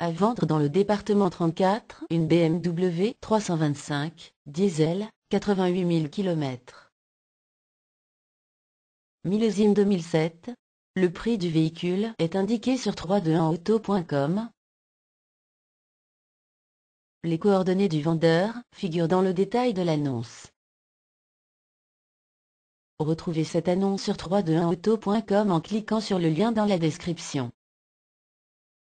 à vendre dans le département 34 une BMW 325, diesel, 88 000 km. Millésime 2007, le prix du véhicule est indiqué sur 321auto.com. Les coordonnées du vendeur figurent dans le détail de l'annonce. Retrouvez cette annonce sur 321auto.com en cliquant sur le lien dans la description.